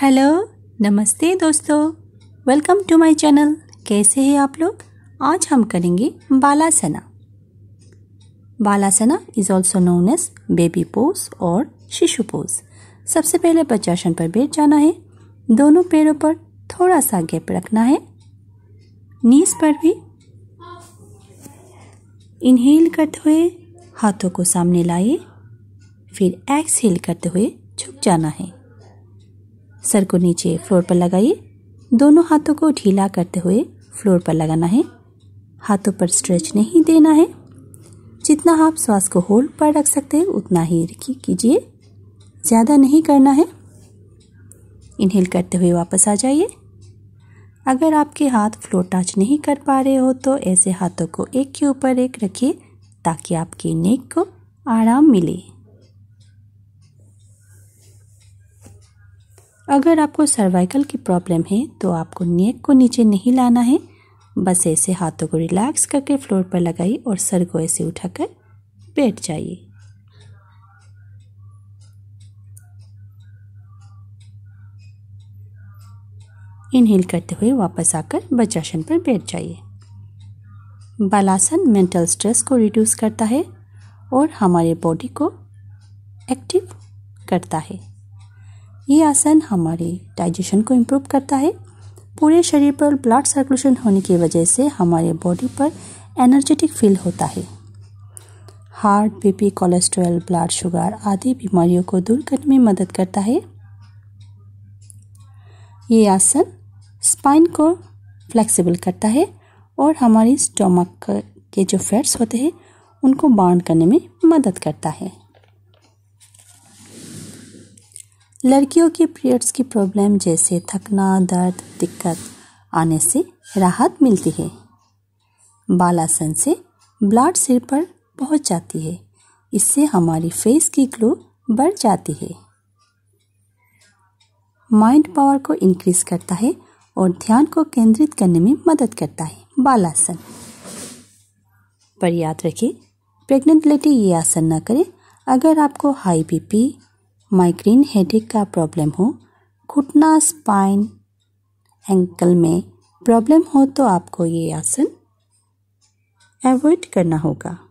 hello नमस्ते दोस्तों welcome to my channel कैसे हैं आप लोग आज हम करेंगे Balasana Balasana is also known as baby pose और शिशु पोज सबसे पहले पचासन पर बैठ जाना है दोनों पैरों पर थोड़ा सा गैप रखना है नीस पर भी इनहेल करते हुए हाथों को सामने लाइए फिर एक्सहेल करते हुए झुक जाना है सर को नीचे फ्लोर पर लगाइए दोनों हाथों को ढीला करते हुए फ्लोर पर लगाना है हाथों पर स्ट्रेच नहीं देना है जितना आप श्वास को होल्ड पर रख सकते हैं उतना ही कीजिए ज़्यादा नहीं करना है इनहेल करते हुए वापस आ जाइए अगर आपके हाथ फ्लोर टच नहीं कर पा रहे हो तो ऐसे हाथों को एक के ऊपर एक रखिए ताकि आपके नेक को आराम मिले अगर आपको सर्वाइकल की प्रॉब्लम है तो आपको नेक को नीचे नहीं लाना है बस ऐसे हाथों को रिलैक्स करके फ्लोर पर लगाइए और सर को ऐसे उठाकर बैठ जाइए इनहेल करते हुए वापस आकर वज्रासन पर बैठ जाइए बालासन मेंटल स्ट्रेस को रिड्यूस करता है और हमारे बॉडी को एक्टिव करता है ये आसन हमारे डाइजेशन को इम्प्रूव करता है पूरे शरीर पर ब्लड सर्कुलेशन होने की वजह से हमारे बॉडी पर एनर्जेटिक फील होता है heart BP cholesterol blood sugar आदि बीमारियों को दूर करने में मदद करता है ये आसन स्पाइन को फ्लेक्सिबल करता है और हमारी स्टोमक के जो फैट्स होते हैं उनको बाउंड करने में मदद करता है लड़कियों के पीरियड्स की प्रॉब्लम जैसे थकना दर्द दिक्कत आने से राहत मिलती है बालासन से ब्लड सिर पर पहुंच जाती है इससे हमारी फेस की ग्लो बढ़ जाती है माइंड पावर को इंक्रीज करता है और ध्यान को केंद्रित करने में मदद करता है बालासन पर याद रखिए प्रेग्नेंट लेडी ये आसन ना करें अगर आपको हाई बीपी माइग्रेन हेडेक का प्रॉब्लम हो घुटना स्पाइन एंकल में प्रॉब्लम हो तो आपको ये आसन अवॉइड करना होगा